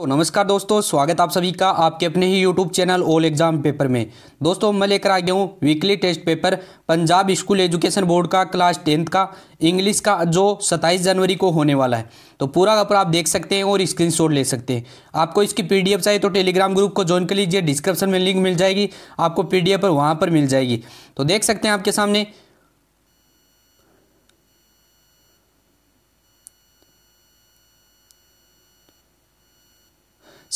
तो नमस्कार दोस्तों स्वागत आप सभी का आपके अपने ही YouTube channel all exam paper में दोस्तों मैं लेकर आ गया हूँ weekly test paper Punjab school education board का क्लास टेंथ का इंग्लिश का जो 27 जनवरी को होने वाला है तो पूरा पेपर आप देख सकते हैं और स्क्रीनशॉट ले सकते हैं आपको इसकी पी चाहिए तो टेलीग्राम ग्रुप को ज्वाइन कर लीजिए डिस्क्रिप्शन में लिंक मिल जाएगी आपको पी डी वहाँ पर मिल जाएगी तो देख सकते हैं आपके सामने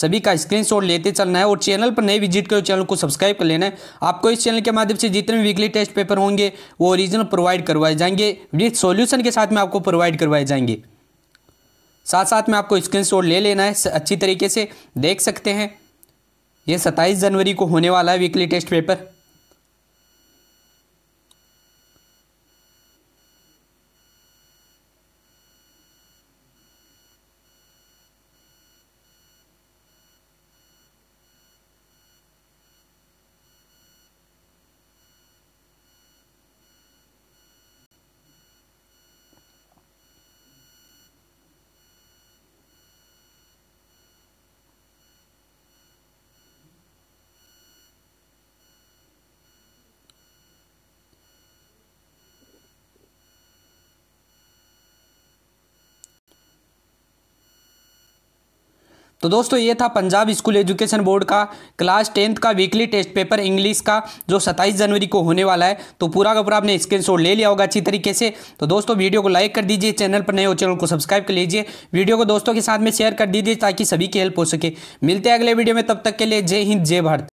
सभी का स्क्रीनशॉट लेते चलना है और चैनल पर नए विजिट करो चैनल को सब्सक्राइब कर लेना है आपको इस चैनल के माध्यम से जितने भी वीकली टेस्ट पेपर होंगे वो ओरिजिनल प्रोवाइड करवाए जाएंगे विथ सॉल्यूशन के साथ में आपको प्रोवाइड करवाए जाएंगे साथ साथ में आपको स्क्रीनशॉट ले लेना है अच्छी तरीके से देख सकते हैं ये सत्ताईस जनवरी को होने वाला है वीकली टेस्ट पेपर तो दोस्तों ये था पंजाब स्कूल एजुकेशन बोर्ड का क्लास टेंथ का वीकली टेस्ट पेपर इंग्लिश का जो 27 जनवरी को होने वाला है तो पूरा का पूरा आपने स्क्रीनशॉट ले लिया होगा अच्छी तरीके से तो दोस्तों वीडियो को लाइक कर दीजिए चैनल पर नए हो चैनल को सब्सक्राइब कर लीजिए वीडियो को दोस्तों के साथ में शेयर कर दीजिए ताकि सभी की हेल्प हो सके मिलते हैं अगले वीडियो में तब तक के लिए जय हिंद जय भारत